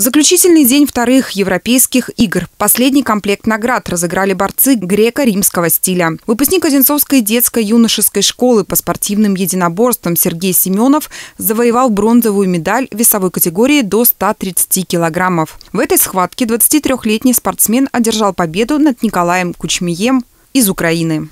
Заключительный день вторых Европейских игр. Последний комплект наград разыграли борцы греко-римского стиля. Выпускник Одинцовской детско-юношеской школы по спортивным единоборствам Сергей Семенов завоевал бронзовую медаль весовой категории до 130 килограммов. В этой схватке 23-летний спортсмен одержал победу над Николаем Кучмием из Украины.